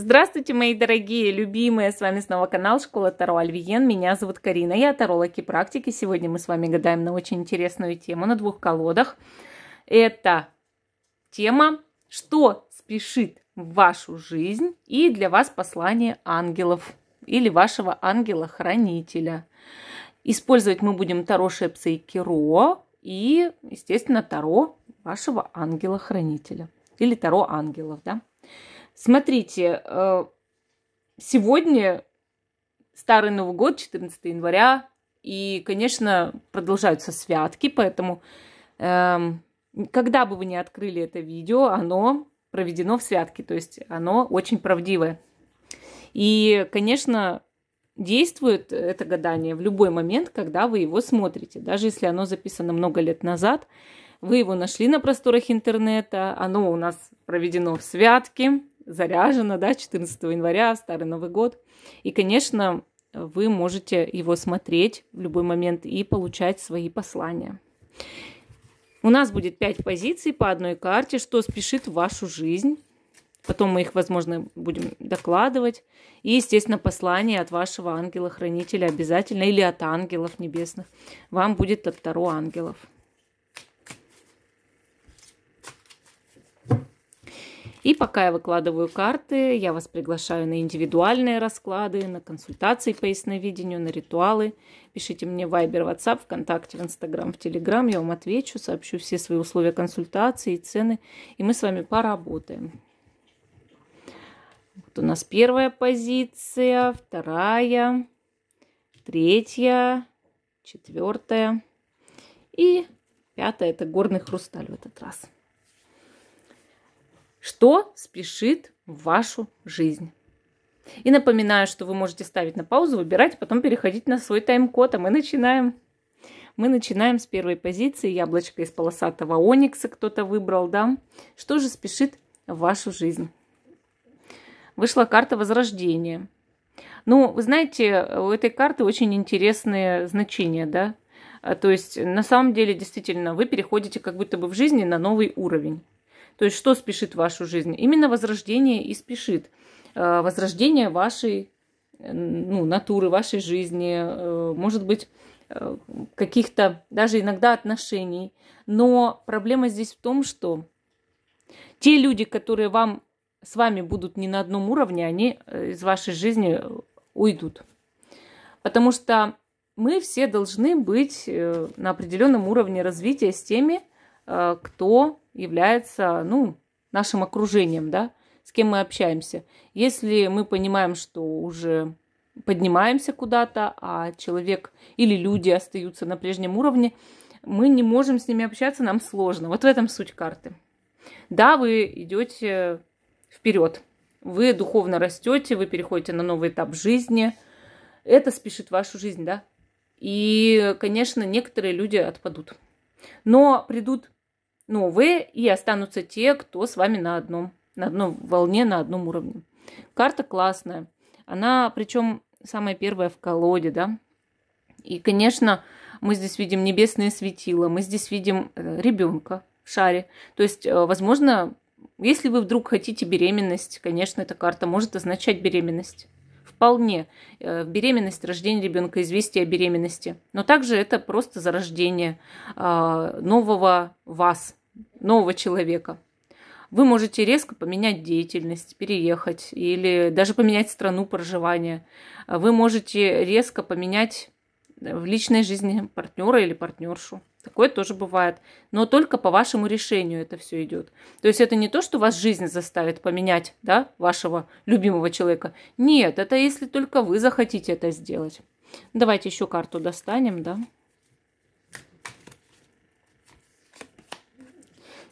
Здравствуйте, мои дорогие, любимые! С вами снова канал Школа Таро Альвиен. Меня зовут Карина, я таролог и практики. Сегодня мы с вами гадаем на очень интересную тему на двух колодах. Это тема «Что спешит в вашу жизнь?» и для вас послание ангелов или вашего ангела-хранителя. Использовать мы будем Таро Шепса и Киро и, естественно, Таро вашего ангела-хранителя или Таро ангелов, да? Смотрите, э, сегодня Старый Новый год, 14 января, и, конечно, продолжаются святки, поэтому, эм, когда бы вы ни открыли это видео, оно проведено в святке, то есть оно очень правдивое. И, конечно, действует это гадание в любой момент, когда вы его смотрите, даже если оно записано много лет назад, вы его нашли на просторах интернета, оно у нас проведено в святке, заряжена, да, 14 января, Старый Новый год. И, конечно, вы можете его смотреть в любой момент и получать свои послания. У нас будет 5 позиций по одной карте, что спешит в вашу жизнь. Потом мы их, возможно, будем докладывать. И, естественно, послание от вашего ангела-хранителя обязательно или от ангелов небесных. Вам будет от Таро ангелов. И пока я выкладываю карты, я вас приглашаю на индивидуальные расклады, на консультации по ясновидению, на ритуалы. Пишите мне в Viber, WhatsApp, ВКонтакте, в Instagram, в Telegram. Я вам отвечу, сообщу все свои условия консультации и цены. И мы с вами поработаем. Вот у нас первая позиция, вторая, третья, четвертая и пятая. Это горный хрусталь в этот раз что спешит в вашу жизнь. И напоминаю, что вы можете ставить на паузу, выбирать, а потом переходить на свой тайм-код, а мы начинаем. Мы начинаем с первой позиции. Яблочко из полосатого оникса кто-то выбрал, да? Что же спешит в вашу жизнь? Вышла карта Возрождения. Ну, вы знаете, у этой карты очень интересные значения, да? А, то есть, на самом деле, действительно, вы переходите как будто бы в жизни на новый уровень. То есть что спешит в вашу жизнь? Именно возрождение и спешит. Э, возрождение вашей э, ну, натуры, вашей жизни, э, может быть, каких-то даже иногда отношений. Но проблема здесь в том, что те люди, которые вам с вами будут не на одном уровне, они из вашей жизни уйдут. Потому что мы все должны быть на определенном уровне развития с теми, кто является, ну, нашим окружением, да, с кем мы общаемся. Если мы понимаем, что уже поднимаемся куда-то, а человек или люди остаются на прежнем уровне, мы не можем с ними общаться, нам сложно. Вот в этом суть карты. Да, вы идете вперед, вы духовно растете, вы переходите на новый этап жизни. Это спешит вашу жизнь, да? И, конечно, некоторые люди отпадут. Но придут новые и останутся те, кто с вами на одном, на одной волне, на одном уровне. Карта классная. Она, причем, самая первая в колоде, да. И, конечно, мы здесь видим небесные светила, мы здесь видим э, ребенка в шаре. То есть, э, возможно, если вы вдруг хотите беременность, конечно, эта карта может означать беременность вполне э, беременность, рождение ребенка, известие о беременности. Но также это просто зарождение а, нового вас, нового человека. Вы можете резко поменять деятельность, переехать или даже поменять страну проживания. Вы можете резко поменять э, в личной жизни партнера или партнершу. Такое тоже бывает. Но только по вашему решению это все идет. То есть это не то, что вас жизнь заставит поменять, да, вашего любимого человека. Нет, это если только вы захотите это сделать. Давайте еще карту достанем, да.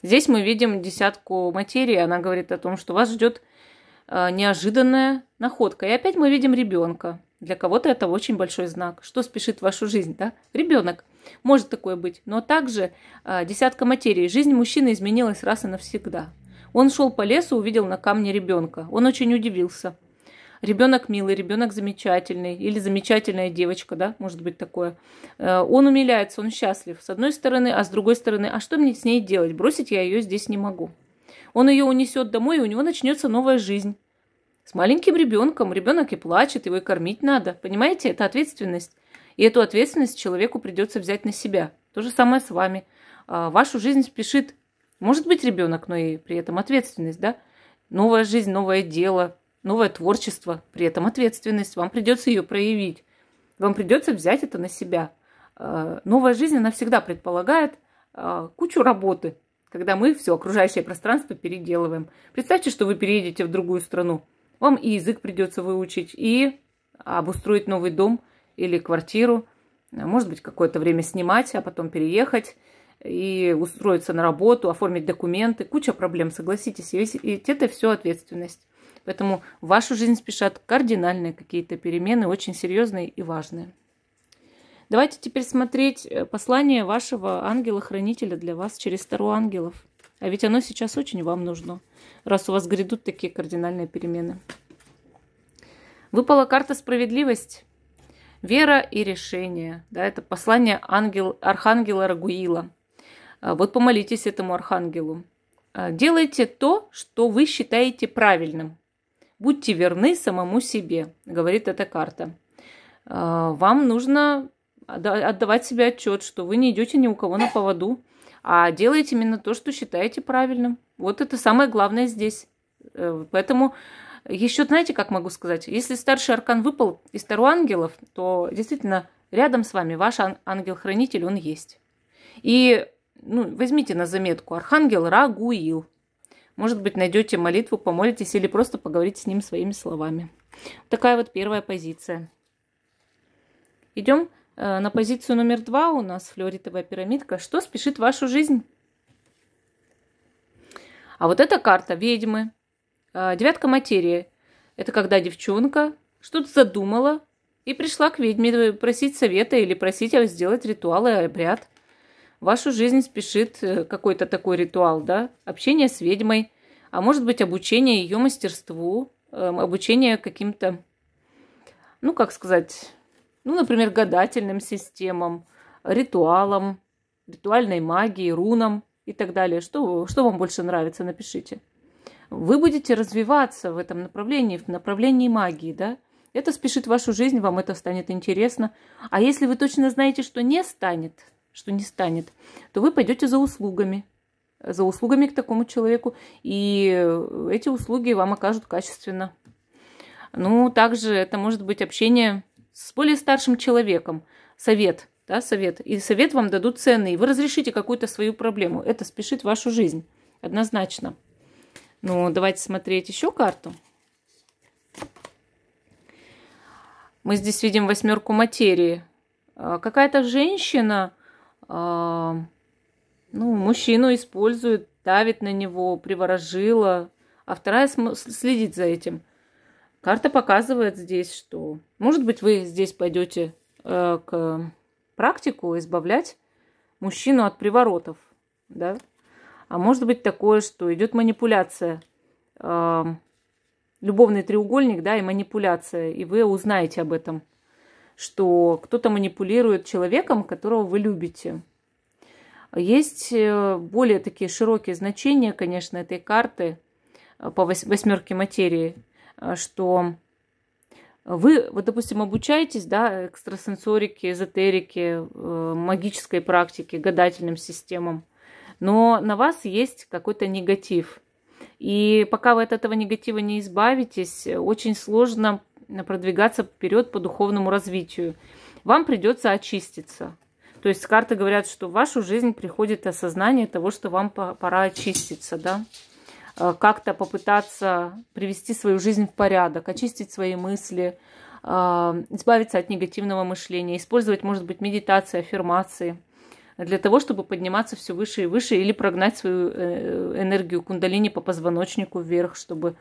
Здесь мы видим десятку материи. Она говорит о том, что вас ждет э, неожиданная находка. И опять мы видим ребенка. Для кого-то это очень большой знак. Что спешит в вашу жизнь, да? Ребенок. Может такое быть. Но также а, десятка материй. Жизнь мужчины изменилась раз и навсегда. Он шел по лесу, увидел на камне ребенка. Он очень удивился. Ребенок милый, ребенок замечательный или замечательная девочка, да, может быть такое. Э, он умиляется, он счастлив, с одной стороны, а с другой стороны, а что мне с ней делать? Бросить я ее здесь не могу. Он ее унесет домой, и у него начнется новая жизнь. С маленьким ребенком ребенок и плачет, его и кормить надо. Понимаете, это ответственность. И эту ответственность человеку придется взять на себя. То же самое с вами. А, вашу жизнь спешит, может быть, ребенок, но и при этом ответственность, да? Новая жизнь, новое дело, новое творчество, при этом ответственность. Вам придется ее проявить. Вам придется взять это на себя. А, новая жизнь, она всегда предполагает а, кучу работы, когда мы все окружающее пространство переделываем. Представьте, что вы переедете в другую страну. Вам и язык придется выучить, и обустроить новый дом – или квартиру, а, может быть, какое-то время снимать, а потом переехать и устроиться на работу, оформить документы. Куча проблем, согласитесь. И это все ответственность. Поэтому в вашу жизнь спешат кардинальные какие-то перемены, очень серьезные и важные. Давайте теперь смотреть э, послание вашего ангела-хранителя для вас через Таро ангелов. А ведь оно сейчас очень вам нужно, раз у вас грядут такие кардинальные перемены. Выпала карта «Справедливость». Вера и решение. Да, это послание ангел, архангела Рагуила. А, вот помолитесь этому архангелу. А, делайте то, что вы считаете правильным. Будьте верны самому себе, говорит эта карта. А, вам нужно отдавать себе отчет, что вы не идете ни у кого на поводу, а делаете именно то, что считаете правильным. Вот это самое главное здесь. Э, поэтому еще, знаете, как могу сказать, если старший аркан выпал из Таро ангелов, то действительно рядом с вами ваш ангел-хранитель, он есть. И ну, возьмите на заметку архангел Рагуил. Может быть, найдете молитву, помолитесь или просто поговорите с ним своими словами. Такая вот первая позиция. Идем э, на позицию номер два у нас флюоритовая пирамидка. Что спешит вашу жизнь? А вот эта карта ведьмы – а, Девятка материи. Это когда девчонка что-то задумала и пришла к ведьме просить совета или просить сделать ритуал и обряд. вашу жизнь спешит э, какой-то такой ритуал, да? Общение с ведьмой, а может быть обучение ее мастерству, эм, обучение каким-то, ну как сказать, ну, например, гадательным системам, ритуалам, ритуальной магии, рунам и так далее. Что, что вам больше нравится, напишите вы будете развиваться в этом направлении, в направлении магии, да? Это спешит вашу жизнь, вам это станет интересно. А если вы точно знаете, что не станет, что не станет, то вы пойдете за услугами, за услугами к такому человеку, и эти услуги вам окажут качественно. Ну, также это может быть общение с более старшим человеком, совет, да, совет. И совет вам дадут ценный, вы разрешите какую-то свою проблему. Это спешит вашу жизнь, однозначно. Ну, давайте смотреть еще карту. Мы здесь видим восьмерку материи. А, какая-то женщина, а, ну, мужчину использует, давит на него, приворожила, а вторая следит за этим. Карта показывает здесь, что, может быть, вы здесь пойдете э, к практику избавлять мужчину от приворотов, да? А может быть такое, что идет манипуляция, э, любовный треугольник, да, и манипуляция, и вы узнаете об этом, что кто-то манипулирует человеком, которого вы любите. Есть э, более такие широкие значения, конечно, этой карты э, по восьмерке материи, э, что вы, вот, допустим, обучаетесь, да, экстрасенсорике, эзотерике, магической практике, гадательным системам – но на вас есть какой-то негатив. И пока вы от этого негатива не избавитесь, очень сложно продвигаться вперед по духовному развитию. Вам придется очиститься. То есть карты говорят, что в вашу жизнь приходит осознание того, что вам пора очиститься, да? Э, как-то попытаться привести свою жизнь в порядок, очистить свои мысли, э, избавиться от негативного мышления, использовать, может быть, медитации, аффирмации – для того, чтобы подниматься все выше и выше или прогнать свою э, энергию кундалини по позвоночнику вверх, чтобы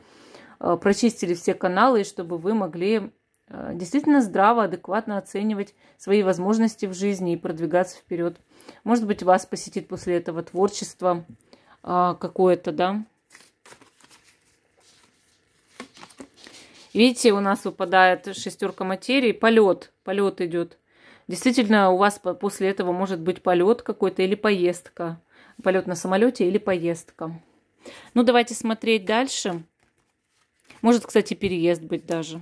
э, прочистили все каналы и чтобы вы могли э, действительно здраво, адекватно оценивать свои возможности в жизни и продвигаться вперед. Может быть, вас посетит после этого творчество какое-то, да. Видите, у нас выпадает шестерка материи, полет, полет идет действительно у вас после этого может быть полет какой-то или поездка. Полет на самолете или поездка. Ну, давайте смотреть дальше. Может, кстати, переезд быть даже.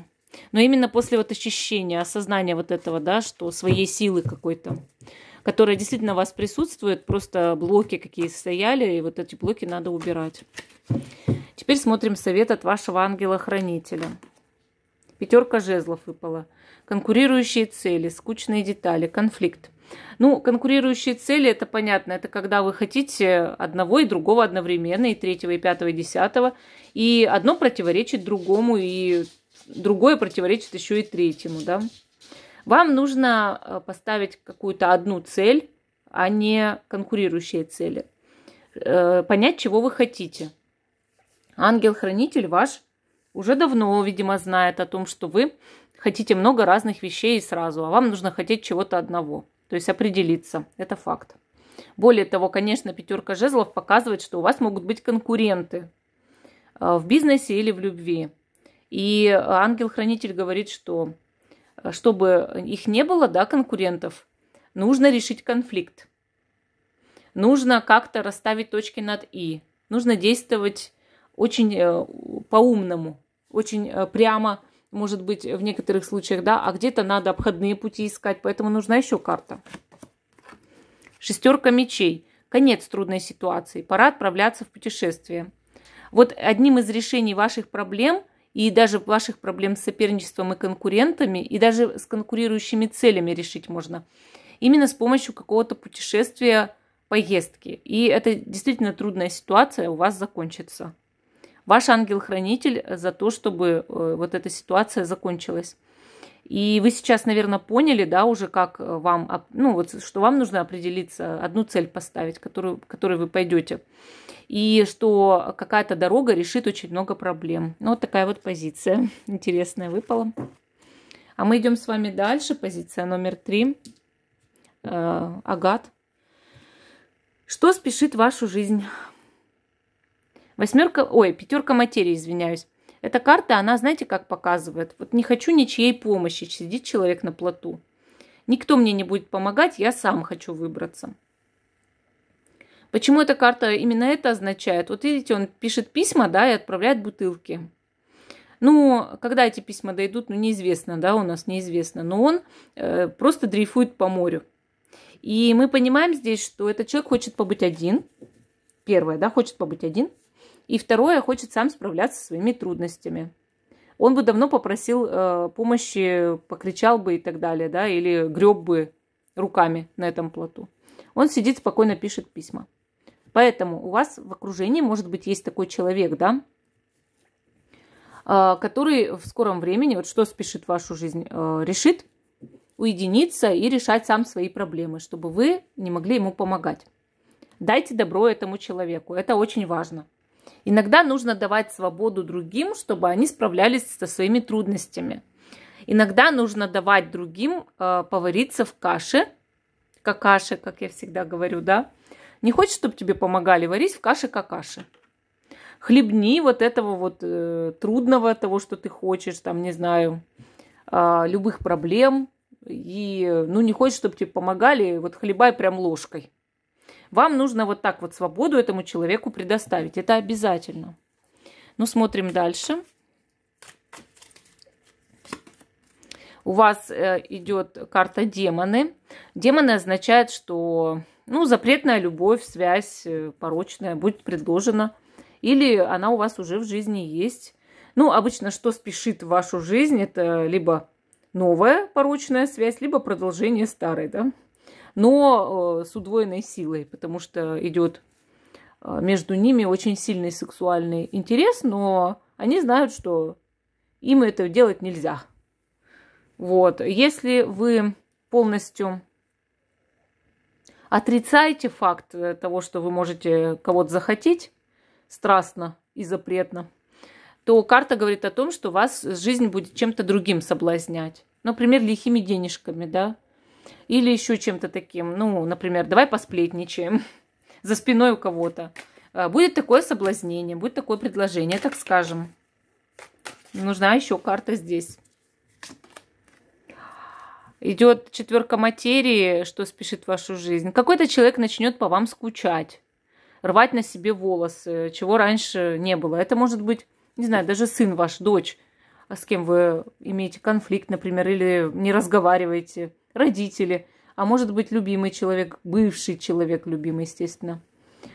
Но именно после вот ощущения, осознания вот этого, да, что своей силы какой-то, которая действительно у вас присутствует, просто блоки какие стояли, и вот эти блоки надо убирать. Теперь смотрим совет от вашего ангела-хранителя. Пятерка жезлов выпала конкурирующие цели, скучные детали, конфликт. Ну, конкурирующие цели, это понятно, это когда вы хотите одного и другого одновременно, и третьего, и пятого, и десятого, и одно противоречит другому, и другое противоречит еще и третьему, да. Вам нужно э, поставить какую-то одну цель, а не конкурирующие цели. Э, понять, чего вы хотите. Ангел-хранитель ваш уже давно, видимо, знает о том, что вы хотите много разных вещей сразу, а вам нужно хотеть чего-то одного. То есть определиться. Это факт. Более того, конечно, пятерка жезлов показывает, что у вас могут быть конкуренты э, в бизнесе или в любви. И ангел-хранитель говорит, что э, чтобы их не было, да, конкурентов, нужно решить конфликт. Нужно как-то расставить точки над «и». Нужно действовать очень э, по-умному, очень прямо может быть, в некоторых случаях, да, а где-то надо обходные пути искать, поэтому нужна еще карта. Шестерка мечей. Конец трудной ситуации. Пора отправляться в путешествие. Вот одним из решений ваших проблем и даже ваших проблем с соперничеством и конкурентами, и даже с конкурирующими целями решить можно. Именно с помощью какого-то путешествия, поездки. И это действительно трудная ситуация у вас закончится ваш ангел-хранитель за то, чтобы э, вот эта ситуация закончилась. И вы сейчас, наверное, поняли, да, уже как э, вам, ну вот, что вам нужно определиться, одну цель поставить, которую, которой вы пойдете. И что какая-то дорога решит очень много проблем. Ну, вот такая вот позиция интересная выпала. А мы идем с вами дальше. Позиция номер три. Э, Агат. Что спешит вашу жизнь? Восьмерка, ой, пятерка материи, извиняюсь. Эта карта, она, знаете, как показывает? Вот не хочу ничьей помощи, сидит человек на плоту. Никто мне не будет помогать, я сам хочу выбраться. Почему эта карта именно это означает? Вот видите, он пишет письма, да, и отправляет бутылки. Ну, когда эти письма дойдут, ну, неизвестно, да, у нас неизвестно. Но он э, просто дрейфует по морю. И мы понимаем здесь, что этот человек хочет побыть один. Первое, да, хочет побыть один – и второе, хочет сам справляться со своими трудностями. Он бы давно попросил э, помощи, покричал бы и так далее, да, или греб бы руками на этом плоту. Он сидит спокойно, пишет письма. Поэтому у вас в окружении, может быть, есть такой человек, да, э, который в скором времени, вот что спешит вашу жизнь, э, решит уединиться и решать сам свои проблемы, чтобы вы не могли ему помогать. Дайте добро этому человеку, это очень важно. Иногда нужно давать свободу другим, чтобы они справлялись со своими трудностями. Иногда нужно давать другим э, повариться в каше, какаше, как я всегда говорю, да. Не хочешь, чтобы тебе помогали варить в каше какаши? Хлебни вот этого вот э, трудного, того, что ты хочешь, там, не знаю, э, любых проблем. И, э, ну, не хочешь, чтобы тебе помогали, вот хлебай прям ложкой. Вам нужно вот так вот свободу этому человеку предоставить. Это обязательно. Ну, смотрим дальше. У вас э, идет карта демоны. Демоны означает, что ну, запретная любовь, связь э, порочная будет предложена. Или она у вас уже в жизни есть. Ну, обычно что спешит в вашу жизнь, это либо новая порочная связь, либо продолжение старой, да? но э, с удвоенной силой, потому что идет э, между ними очень сильный сексуальный интерес, но они знают, что им это делать нельзя. Вот. Если вы полностью отрицаете факт э, того, что вы можете кого-то захотеть страстно и запретно, то карта говорит о том, что вас жизнь будет чем-то другим соблазнять. Например, лихими денежками, да, или еще чем-то таким. Ну, например, давай посплетничаем за спиной у кого-то. А, будет такое соблазнение, будет такое предложение, так скажем. Нужна еще карта здесь. Идет четверка материи, что спешит в вашу жизнь. Какой-то человек начнет по вам скучать, рвать на себе волосы, чего раньше не было. Это может быть, не знаю, даже сын ваш, дочь, а с кем вы имеете конфликт, например, или не разговариваете родители, а может быть любимый человек, бывший человек любимый, естественно.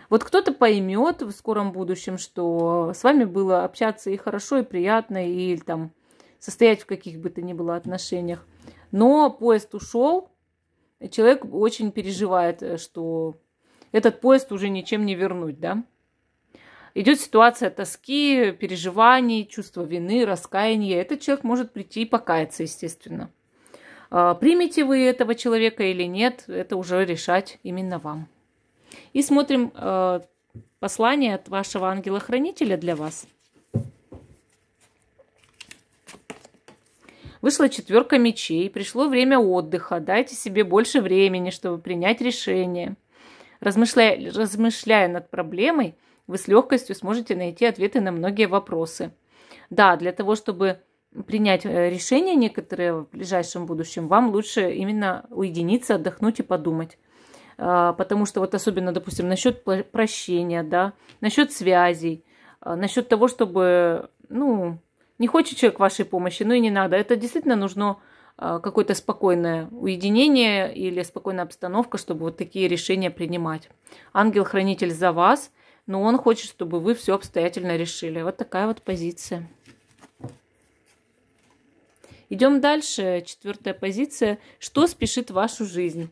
Вот кто-то поймет в скором будущем, что с вами было общаться и хорошо, и приятно, и там состоять в каких бы то ни было отношениях. Но поезд ушел, человек очень переживает, что этот поезд уже ничем не вернуть, да? Идет ситуация тоски, переживаний, чувства вины, раскаяния. Этот человек может прийти и покаяться, естественно. А, примете вы этого человека или нет, это уже решать именно вам. И смотрим а, послание от вашего ангела-хранителя для вас. Вышла четверка мечей, пришло время отдыха, дайте себе больше времени, чтобы принять решение. Размышляя, размышляя над проблемой, вы с легкостью сможете найти ответы на многие вопросы. Да, для того, чтобы принять э, решение некоторые в ближайшем будущем, вам лучше именно уединиться, отдохнуть и подумать. А, потому что вот особенно, допустим, насчет прощения, да, насчет связей, а, насчет того, чтобы, ну, не хочет человек вашей помощи, ну и не надо. Это действительно нужно а, какое-то спокойное уединение или спокойная обстановка, чтобы вот такие решения принимать. Ангел-хранитель за вас, но он хочет, чтобы вы все обстоятельно решили. Вот такая вот позиция. Идем дальше. Четвертая позиция. Что спешит вашу жизнь?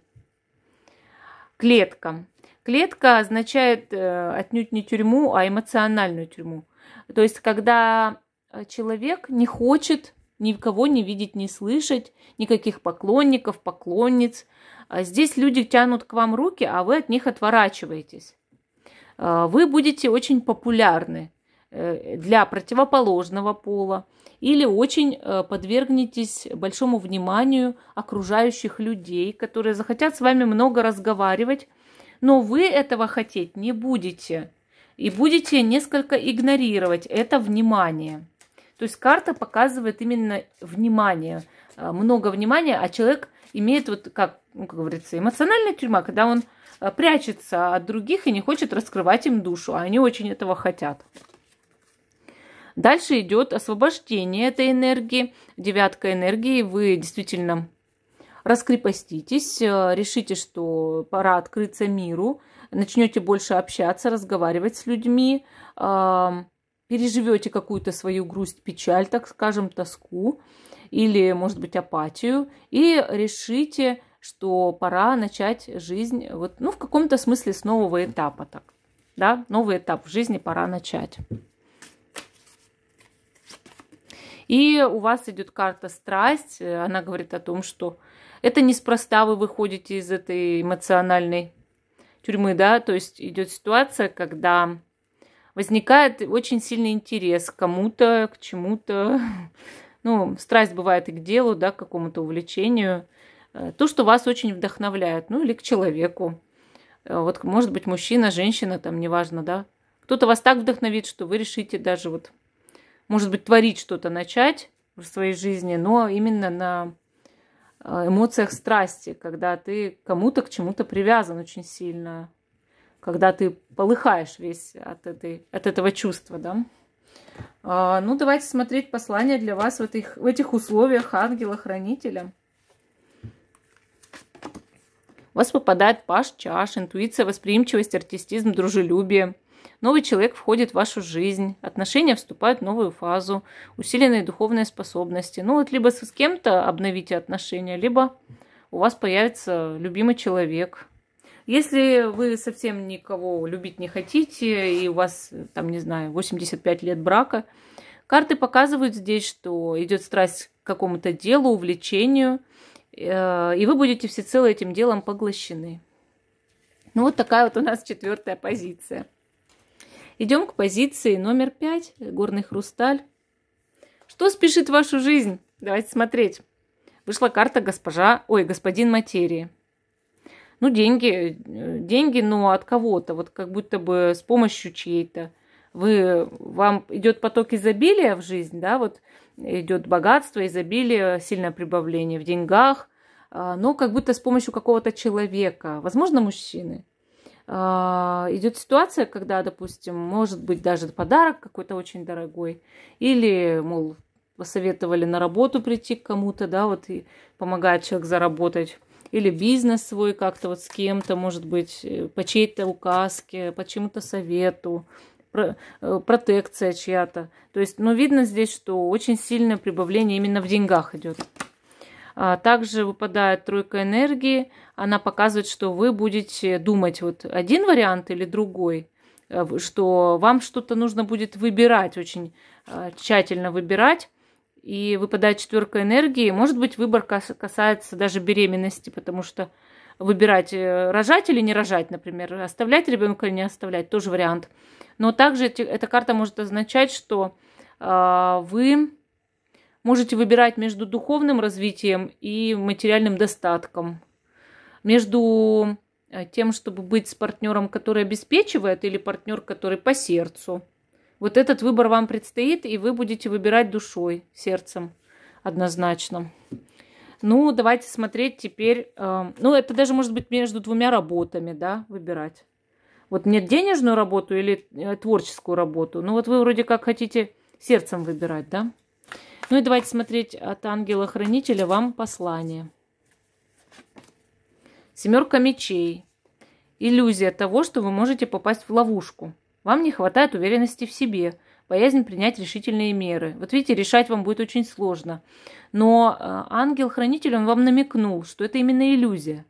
Клетка. Клетка означает э, отнюдь не тюрьму, а эмоциональную тюрьму. То есть, когда э, человек не хочет никого не видеть, не слышать, никаких поклонников, поклонниц. А здесь люди тянут к вам руки, а вы от них отворачиваетесь. Э, вы будете очень популярны. Э, для противоположного пола или очень э, подвергнетесь большому вниманию окружающих людей, которые захотят с вами много разговаривать, но вы этого хотеть не будете и будете несколько игнорировать это внимание. То есть карта показывает именно внимание, э, много внимания, а человек имеет вот как, ну, как говорится, эмоциональная тюрьма, когда он прячется от других и не хочет раскрывать им душу, а они очень этого хотят. Дальше идет освобождение этой энергии. Девятка энергии. Вы действительно раскрепоститесь, э, решите, что пора открыться миру, начнете больше общаться, разговаривать с людьми, эм, переживете какую-то свою грусть, печаль, так скажем, тоску или, может быть, апатию, и решите, что пора начать жизнь, вот, ну, в каком-то смысле с нового этапа так, да, новый этап в жизни пора начать. И у вас идет карта страсть. Она говорит о том, что это неспроста вы выходите из этой эмоциональной тюрьмы, да, то есть идет ситуация, когда возникает очень сильный интерес к кому-то, к чему-то. Ну, страсть бывает и к делу, да, к какому-то увлечению. Э, то, что вас очень вдохновляет, ну или к человеку. Э, вот, может быть, мужчина, женщина, там, неважно, да. Кто-то вас так вдохновит, что вы решите даже вот может быть, творить что-то, начать в своей жизни, но именно на э, эмоциях страсти, когда ты кому-то к чему-то привязан очень сильно, когда ты полыхаешь весь от, этой, от этого чувства, да. А, ну, давайте смотреть послание для вас в этих, в этих условиях ангела-хранителя. У вас попадает паш чаш, интуиция, восприимчивость, артистизм, дружелюбие – Новый человек входит в вашу жизнь, отношения вступают в новую фазу, усиленные духовные способности. Ну вот либо с кем-то обновите отношения, либо у вас появится любимый человек. Если вы совсем никого любить не хотите, и у вас, там, не знаю, 85 лет брака, карты показывают здесь, что идет страсть к какому-то делу, увлечению, э, и вы будете всецело этим делом поглощены. Ну вот такая вот у нас четвертая позиция. Идем к позиции номер пять горный хрусталь. Что спешит вашу жизнь? Давайте смотреть. Вышла карта госпожа, ой, господин материи. Ну, деньги, деньги, но ну, от кого-то, вот как будто бы с помощью чьей-то. Вы, вам идет поток изобилия в жизнь, да, вот идет богатство, изобилие, сильное прибавление в деньгах, а, но как будто с помощью какого-то человека, возможно, мужчины – а, идет ситуация, когда, допустим, может быть даже подарок какой-то очень дорогой, или, мол, посоветовали на работу прийти к кому-то, да, вот и помогает человек заработать, или бизнес свой как-то вот с кем-то, может быть, э, по чьей-то указке, по чему-то совету, э, протекция чья-то. То есть, ну, видно здесь, что очень сильное прибавление именно в деньгах идет. А, также выпадает тройка энергии. Она показывает, что вы будете думать вот один вариант или другой, э, что вам что-то нужно будет выбирать, очень а, тщательно выбирать. И выпадает четверка энергии. Может быть, выбор касается даже беременности, потому что выбирать, э, рожать или не рожать, например, оставлять ребенка или не оставлять, тоже вариант. Но также эти, эта карта может означать, что э, вы Можете выбирать между духовным развитием и материальным достатком, между э, тем, чтобы быть с партнером, который обеспечивает, или партнер, который по сердцу. Вот этот выбор вам предстоит, и вы будете выбирать душой, сердцем однозначно. Ну, давайте смотреть теперь. Э, ну, это даже может быть между двумя работами, да, выбирать. Вот нет денежную работу или э, творческую работу. Ну, вот вы вроде как хотите сердцем выбирать, да? Ну и давайте смотреть от ангела-хранителя вам послание. Семерка мечей. Иллюзия того, что вы можете попасть в ловушку. Вам не хватает уверенности в себе, боязнь принять решительные меры. Вот видите, решать вам будет очень сложно. Но э, ангел-хранитель, он вам намекнул, что это именно иллюзия,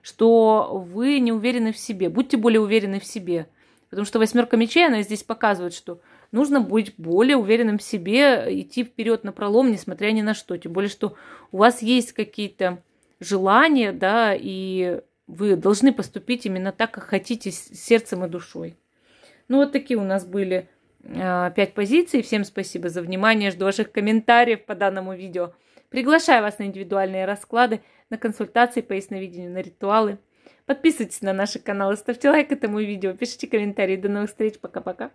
что вы не уверены в себе. Будьте более уверены в себе. Потому что восьмерка мечей, она здесь показывает, что нужно быть более уверенным в себе, идти вперед на пролом, несмотря ни на что. Тем более, что у вас есть какие-то желания, да, и вы должны поступить именно так, как хотите, с сердцем и душой. Ну, вот такие у нас были а, пять позиций. Всем спасибо за внимание. Жду ваших комментариев по данному видео. Приглашаю вас на индивидуальные расклады, на консультации по ясновидению, на ритуалы. Подписывайтесь на наши каналы, ставьте лайк этому видео, пишите комментарии. До новых встреч. Пока-пока.